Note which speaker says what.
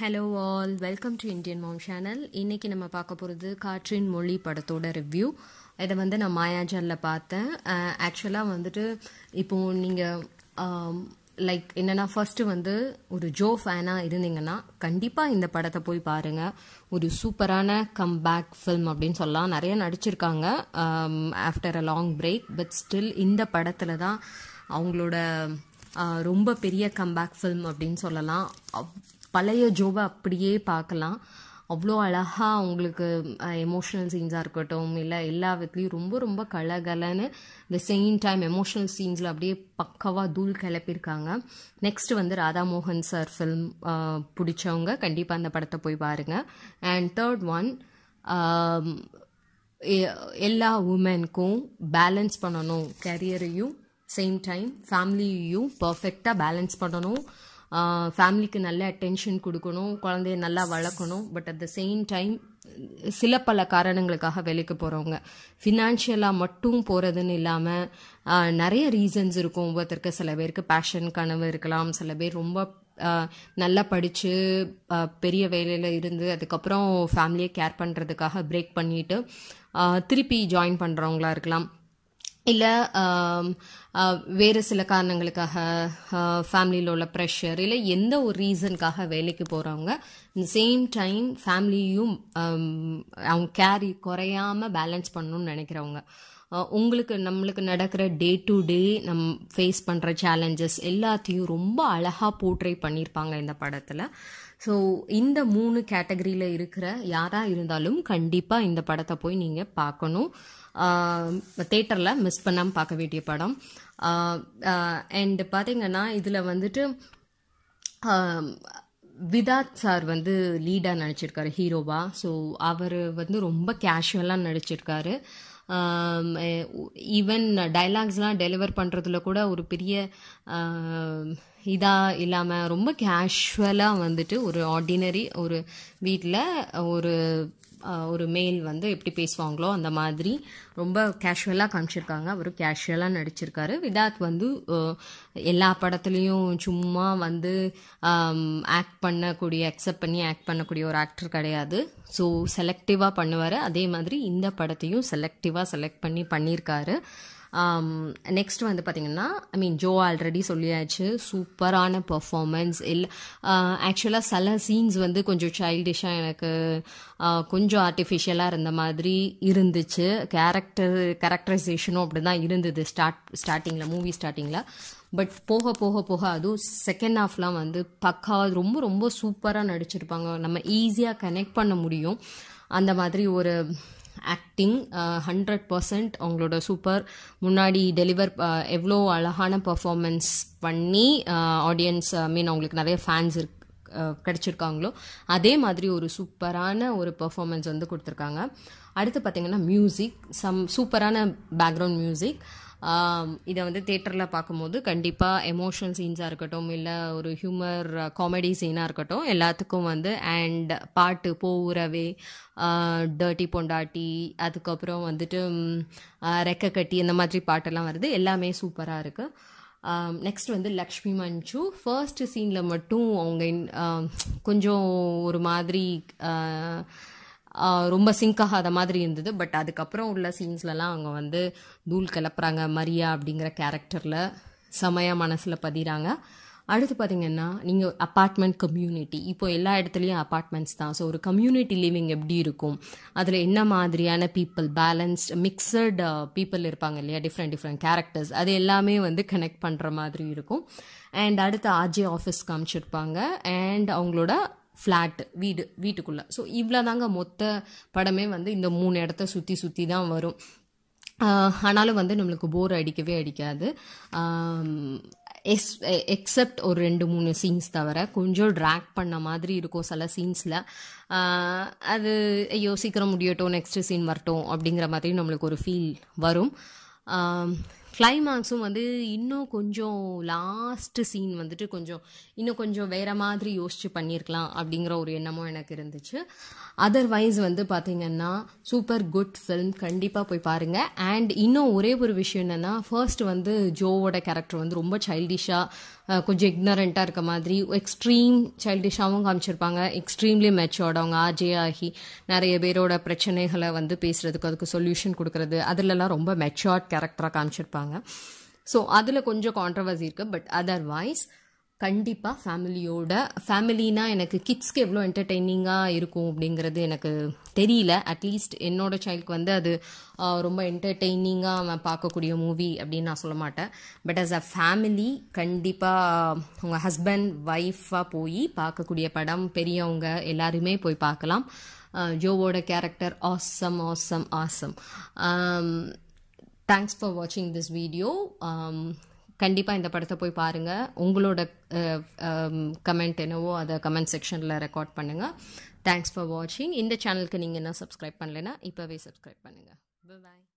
Speaker 1: hello all welcome to Indian mom channel இன்றைக்கி நம்ம பார்க்க போகிறது காற்றின் மொழி படத்தோட ரிவ்யூ இதை வந்து நான் மாயாஜாலில் பார்த்தேன் ஆக்சுவலாக வந்துட்டு இப்போது நீங்கள் லைக் என்னென்னா ஃபஸ்ட்டு வந்து ஒரு ஜோ ஃபேனாக இருந்தீங்கன்னா கண்டிப்பாக இந்த படத்தை போய் பாருங்கள் ஒரு சூப்பரான கம் பேக் ஃபில்ம் அப்படின்னு சொல்லலாம் நிறைய நடிச்சிருக்காங்க after a long break but still இந்த படத்தில் தான் அவங்களோட ரொம்ப பெரிய கம்பேக் ஃபில்ம் அப்படின்னு சொல்லலாம் பழைய ஜோவை அப்படியே பார்க்கலாம் அவ்வளோ அழகாக அவங்களுக்கு எமோஷ்னல் சீன்ஸாக இருக்கட்டும் இல்லை எல்லா விதத்துலேயும் ரொம்ப ரொம்ப கலகலன்னு த சேம் டைம் எமோஷ்னல் சீன்ஸில் அப்படியே பக்கவாக தூள் கிளப்பியிருக்காங்க நெக்ஸ்ட் வந்து ராதாமோகன் சார் ஃபில்ம் பிடிச்சவங்க கண்டிப்பாக அந்த படத்தை போய் பாருங்கள் அண்ட் தேர்ட் ஒன் எல்லா உமனுக்கும் பேலன்ஸ் பண்ணணும் கேரியரையும் சேம் டைம் ஃபேமிலியையும் பர்ஃபெக்டாக பேலன்ஸ் பண்ணணும் ஃபேமிலிக்கு நல்ல அட்டென்ஷன் கொடுக்கணும் குழந்தைய நல்லா வளர்க்கணும் but at the same time சில பல காரணங்களுக்காக வேலைக்கு போகிறவங்க ஃபினான்ஷியலாக மட்டும் போகிறதுன்னு இல்லாமல் நிறைய ரீசன்ஸ் இருக்கும் ஒவ்வொருத்தருக்கு சில பேருக்கு பேஷன் கனவு இருக்கலாம் சில பேர் ரொம்ப நல்லா படித்து பெரிய வேலையில் இருந்து அதுக்கப்புறம் ஃபேமிலியை கேர் பண்ணுறதுக்காக பிரேக் பண்ணிவிட்டு திருப்பி ஜாயின் பண்ணுறவங்களா இருக்கலாம் இல்லை வேறு சில காரணங்களுக்காக ஃபேமிலியில் உள்ள ப்ரெஷர் இல்லை எந்த ஒரு ரீசனுக்காக வேலைக்கு போகிறவங்க இந்த சேம் டைம் ஃபேமிலியும் அவங்க கேரி குறையாமல் பேலன்ஸ் பண்ணணும்னு நினைக்கிறவங்க உங்களுக்கு நம்மளுக்கு நடக்கிற டே டு டே நம் ஃபேஸ் பண்ணுற சேலஞ்சஸ் எல்லாத்தையும் ரொம்ப அழகாக போர்ட்ரேட் பண்ணியிருப்பாங்க இந்த படத்தில் ஸோ இந்த மூணு கேட்டகரியில் இருக்கிற யாராக இருந்தாலும் கண்டிப்பாக இந்த படத்தை போய் நீங்கள் பார்க்கணும் தேட்டரில் மிஸ் பண்ணாமல் பார்க்க வேண்டிய படம் அண்டு பார்த்திங்கன்னா இதில் வந்துட்டு விதாத் சார் வந்து லீடாக நடிச்சிருக்காரு ஹீரோவாக ஸோ அவர் வந்து ரொம்ப கேஷுவலாக நடிச்சிருக்காரு ஈவன் டைலாக்ஸ்லாம் டெலிவர் பண்ணுறதுல கூட ஒரு பெரிய இதாக இல்லாமல் ரொம்ப கேஷுவலாக வந்துட்டு ஒரு ஆர்டினரி ஒரு வீட்டில் ஒரு ஒரு மேல் வந்து எப்படி பேசுவாங்களோ அந்த மாதிரி ரொம்ப கேஷுவலாக காமிச்சிருக்காங்க அவர் கேஷுவலாக நடிச்சிருக்காரு விதாத் வந்து எல்லா படத்துலேயும் சும்மா வந்து ஆக்ட் பண்ணக்கூடிய அக்செப்ட் பண்ணி ஆக்ட் பண்ணக்கூடிய ஒரு ஆக்டர் கிடையாது ஸோ செலக்டிவாக பண்ணுவார் அதே மாதிரி இந்த படத்தையும் செலக்டிவாக செலக்ட் பண்ணி பண்ணியிருக்காரு நெக்ஸ்ட் um, வந்து பார்த்திங்கன்னா ஐ மீன் ஜோ ஆல்ரெடி சொல்லியாச்சு சூப்பரான பர்ஃபார்மன்ஸ் இல்லை ஆக்சுவலாக சில சீன்ஸ் வந்து கொஞ்சம் சைல்டிஷாக எனக்கு uh, கொஞ்சம் ஆர்டிஃபிஷியலாக இருந்த மாதிரி இருந்துச்சு கேரக்டர் கேரக்டரைசேஷனும் அப்படி தான் இருந்தது ஸ்டார்ட் ஸ்டார்டிங்கில் மூவி ஸ்டார்டிங்கில் பட் போக போக போக அதுவும் செகண்ட் ஹாஃப்லாம் வந்து பக்காவாக ரொம்ப ரொம்ப சூப்பராக நடிச்சிருப்பாங்க நம்ம ஈஸியாக கனெக்ட் பண்ண முடியும் அந்த மாதிரி ஒரு ஆக்டிங் ஹண்ட்ரட் பர்சன்ட் அவங்களோட சூப்பர் முன்னாடி டெலிவர் uh, எவ்வளோ அழகான பர்ஃபார்மன்ஸ் பண்ணி ஆடியன்ஸ் ஐ மீன் அவங்களுக்கு நிறைய ஃபேன்ஸ் இருக்கு uh, கிடச்சிருக்காங்களோ அதே மாதிரி ஒரு சூப்பரான ஒரு பர்ஃபார்மன்ஸ் வந்து கொடுத்துருக்காங்க அடுத்து பார்த்திங்கன்னா மியூசிக் சம் சூப்பரான பேக்ரவுண்ட் மியூசிக் இதை வந்து தேட்டரில் பார்க்கும்போது கண்டிப்பாக எமோஷனல் சீன்ஸாக இருக்கட்டும் இல்லை ஒரு ஹியூமர் காமெடி சீனாக இருக்கட்டும் எல்லாத்துக்கும் வந்து அண்ட் பாட்டு போகிறவே டர்ட்டி பொண்டாட்டி அதுக்கப்புறம் வந்துட்டு ரெக்க கட்டி இந்த மாதிரி பாட்டெல்லாம் வருது எல்லாமே சூப்பராக இருக்குது நெக்ஸ்ட் வந்து லக்ஷ்மி மஞ்சு ஃபர்ஸ்ட் சீனில் மட்டும் அவங்க கொஞ்சம் ஒரு மாதிரி ரொம்ப சிங்க் ஆகாத மாதிரி இருந்தது பட் அதுக்கப்புறம் உள்ள சீன்ஸ்லலாம் அவங்க வந்து தூள் கிளப்புறாங்க மரியா அப்படிங்கிற கேரக்டரில் செமையாக மனசில் பதிகிறாங்க அடுத்து பார்த்தீங்கன்னா நீங்கள் அப்பார்ட்மெண்ட் கம்யூனிட்டி இப்போ எல்லா இடத்துலையும் அப்பார்ட்மெண்ட்ஸ் தான் ஸோ ஒரு கம்யூனிட்டி லிவிங் எப்படி இருக்கும் அதில் என்ன மாதிரியான பீப்புள் பேலன்ஸ்ட் மிக்சட் பீப்புள் இருப்பாங்க இல்லையா டிஃப்ரெண்ட் டிஃப்ரெண்ட் கேரக்டர்ஸ் அது எல்லாமே வந்து கனெக்ட் பண்ணுற மாதிரி இருக்கும் அண்ட் அடுத்து ஆர்ஜே ஆஃபீஸ் காமிச்சிருப்பாங்க அண்ட் அவங்களோட ஃப்ளாட்டு வீடு வீட்டுக்குள்ளே ஸோ இவ்வளோ தாங்க மொத்த படமே வந்து இந்த மூணு இடத்த சுற்றி சுற்றி தான் வரும் ஆனாலும் வந்து நம்மளுக்கு போர் அடிக்கவே அடிக்காது எஸ் எக்ஸப்ட் ஒரு ரெண்டு மூணு சீன்ஸ் தவிர கொஞ்சம் ட்ராக் பண்ண மாதிரி இருக்கும் சில சீன்ஸில் அது ஐயோ சீக்கிரம் முடியட்டும் நெக்ஸ்ட் சீன் வரட்டும் அப்படிங்கிற மாதிரி நம்மளுக்கு ஒரு ஃபீல் வரும் கிளைமாக்ஸும் வந்து இன்னும் கொஞ்சம் லாஸ்ட்டு சீன் வந்துட்டு கொஞ்சம் இன்னும் கொஞ்சம் வேறு மாதிரி யோசித்து பண்ணியிருக்கலாம் அப்படிங்கிற ஒரு எண்ணமும் எனக்கு இருந்துச்சு அதர்வைஸ் வந்து பார்த்திங்கன்னா சூப்பர் குட் ஃபிலிம் கண்டிப்பாக போய் பாருங்கள் அண்ட் இன்னும் ஒரே ஒரு விஷயம் என்னென்னா ஃபர்ஸ்ட் வந்து ஜோவோட கேரக்டர் வந்து ரொம்ப சைல்டிஷாக கொஞ்சம் இக்னரண்ட்டாக இருக்க மாதிரி எக்ஸ்ட்ரீம் சைல்டிஷாகவும் காமிச்சிருப்பாங்க எக்ஸ்ட்ரீம்லி மெச்சோர்ட் அவங்க ஆஜே ஆகி நிறைய பேரோட பிரச்சனைகளை வந்து பேசுகிறதுக்கு அதுக்கு சொல்யூஷன் கொடுக்குறது அதிலலாம் ரொம்ப மெச்சோர்ட் கேரக்டராக காமிச்சிருப்பாங்க இருக்காங்க ஸோ அதில் கொஞ்சம் கான்ட்ரவர்சி இருக்குது பட் அதர்வைஸ் கண்டிப்பாக ஃபேமிலியோட ஃபேமிலினா எனக்கு கிட்ஸ்க்கு எவ்வளோ என்டர்டெய்னிங்காக இருக்கும் அப்படிங்கிறது எனக்கு தெரியல அட்லீஸ்ட் என்னோட சைல்டுக்கு வந்து அது ரொம்ப என்டர்டெய்னிங்காக அவன் பார்க்கக்கூடிய மூவி அப்படின்னு நான் சொல்ல மாட்டேன் பட் ஆஸ் அ ஃபேமிலி கண்டிப்பாக உங்கள் ஹஸ்பண்ட் ஒய்ஃபாக போய் பார்க்கக்கூடிய படம் பெரியவங்க எல்லாருமே போய் பார்க்கலாம் ஜோவோட character awesome awesome awesome thanks for வாட்சிங் திஸ் வீடியோ கண்டிப்பாக இந்த படத்தை போய் பாருங்கள் உங்களோட கமெண்ட் என்னவோ அதை கமெண்ட் செக்ஷனில் ரெக்கார்ட் பண்ணுங்கள் தேங்க்ஸ் ஃபார் வாட்சிங் இந்த சேனலுக்கு நீங்கள் என்ன சப்ஸ்கிரைப் பண்ணலைன்னா இப்போவே சப்ஸ்கிரைப் பண்ணுங்கள் பாய்